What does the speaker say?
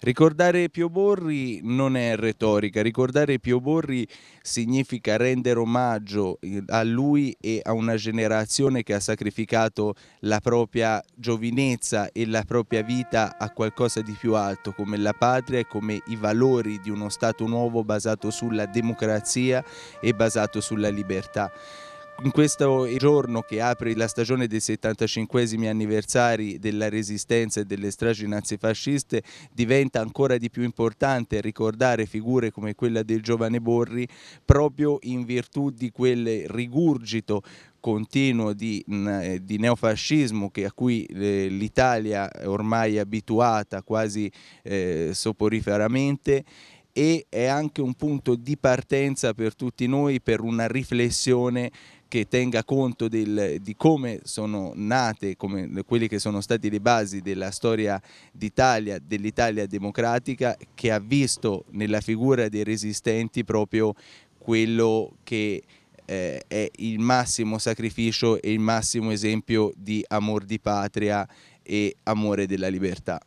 Ricordare Pio Borri non è retorica, ricordare Pio Borri significa rendere omaggio eh, a lui e a una generazione che ha sacrificato la propria giovinezza e la propria vita a qualcosa di più alto come la patria e come i valori di uno Stato nuovo basato sulla democrazia e basato sulla libertà in questo giorno che apre la stagione dei 75 anniversari della resistenza e delle stragi nazifasciste diventa ancora di più importante ricordare figure come quella del giovane Borri proprio in virtù di quel rigurgito continuo di, mm, eh, di neofascismo a cui eh, l'Italia è ormai abituata quasi eh, soporiferamente e è anche un punto di partenza per tutti noi per una riflessione che tenga conto del, di come sono nate, come quelli che sono state le basi della storia d'Italia, dell'Italia democratica, che ha visto nella figura dei resistenti proprio quello che eh, è il massimo sacrificio e il massimo esempio di amor di patria e amore della libertà.